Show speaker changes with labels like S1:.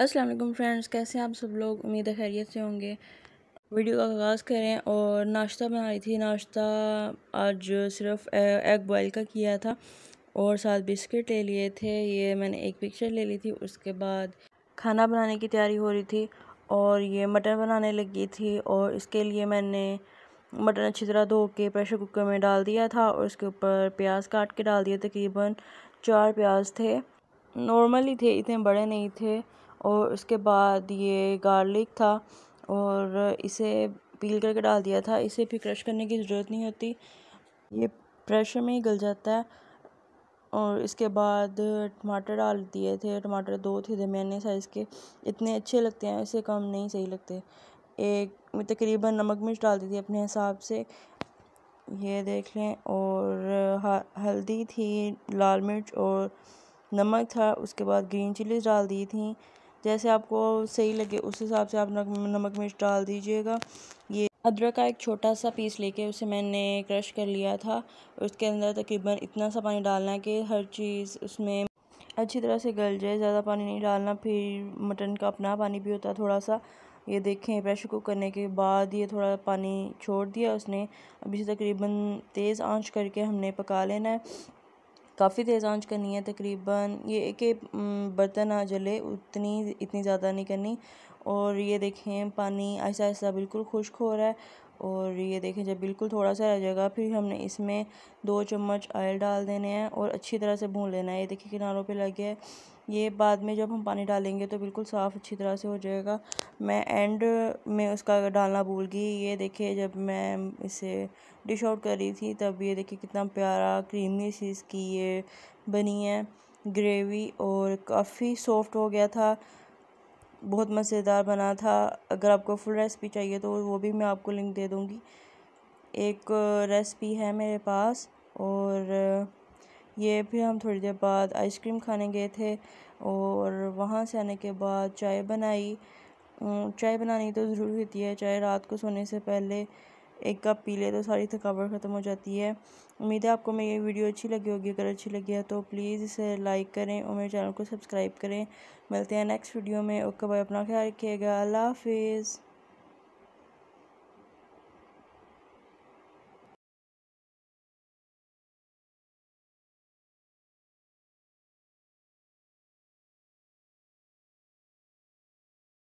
S1: अस्सलाम वालेकुम फ्रेंड्स कैसे हैं आप सब लोग उम्मीद है खैरियत से होंगे वीडियो का आगाज़ करें और नाश्ता बना रही थी नाश्ता आज सिर्फ एग बॉयल का किया था और साथ बिस्किट ले लिए थे ये मैंने एक पिक्चर ले ली थी उसके बाद खाना बनाने की तैयारी हो रही थी और ये मटन बनाने लगी थी और इसके लिए मैंने मटन अच्छी तरह धो के प्रेशर कुकर में डाल दिया था और उसके ऊपर प्याज काट के डाल दिया तकरीबन चार प्याज थे नॉर्मल ही थे इतने बड़े नहीं थे और उसके बाद ये गार्लिक था और इसे पील करके डाल दिया था इसे भी क्रश करने की ज़रूरत नहीं होती ये प्रेशर में ही गल जाता है और इसके बाद टमाटर डाल दिए थे टमाटर दो थे दरमियाने साइज़ के इतने अच्छे लगते हैं इसे कम नहीं सही लगते एक तकरीबन नमक मिर्च डाल दी थी अपने हिसाब से ये देख लें और हल्दी थी लाल मिर्च और नमक था उसके बाद ग्रीन चिलीज डाल दी थी जैसे आपको सही लगे उस हिसाब से आप नमक मिर्च डाल दीजिएगा ये अदरक का एक छोटा सा पीस लेके उसे मैंने क्रश कर लिया था उसके अंदर तकरीबन इतना सा पानी डालना है कि हर चीज़ उसमें अच्छी तरह से गल जाए ज़्यादा पानी नहीं डालना फिर मटन का अपना पानी भी होता है थोड़ा सा ये देखें प्रेशर कुक करने के बाद ये थोड़ा पानी छोड़ दिया उसने अभी से तकरीबन तेज़ आंच करके हमने पका लेना है काफ़ी तेज़ आंच करनी है तकरीबन ये एक बर्तन ना जले उतनी इतनी ज़्यादा नहीं करनी और ये देखें पानी ऐसा ऐसा बिल्कुल खुश्क हो रहा है और ये देखें जब बिल्कुल थोड़ा सा रह जाएगा फिर हमने इसमें दो चम्मच ऑयल डाल देने हैं और अच्छी तरह से भून लेना है ये देखिए किनारों पे लग गया है ये बाद में जब हम पानी डालेंगे तो बिल्कुल साफ़ अच्छी तरह से हो जाएगा मैं एंड में उसका डालना भूल गई ये देखिए जब मैं इसे डिश आउट कर रही थी तब ये देखिए कितना प्यारा क्रीमी सी इसकी ये बनी है ग्रेवी और काफ़ी सॉफ्ट हो गया था बहुत मज़ेदार बना था अगर आपको फुल रेसिपी चाहिए तो वो भी मैं आपको लिंक दे दूँगी एक रेसिपी है मेरे पास और ये फिर हम थोड़ी देर बाद आइसक्रीम खाने गए थे और वहाँ से आने के बाद चाय बनाई चाय बनानी तो ज़रूरी होती है चाय रात को सोने से पहले एक कप पी ले तो सारी थकावट ख़त्म हो जाती है उम्मीद है आपको मेरी वीडियो अच्छी लगी होगी अगर अच्छी लगी है तो प्लीज़ इसे लाइक करें और मेरे चैनल को सब्सक्राइब करें मिलते हैं नेक्स्ट वीडियो में ओके भाई अपना ख्याल रखिएगा अल्लाह हाफिज़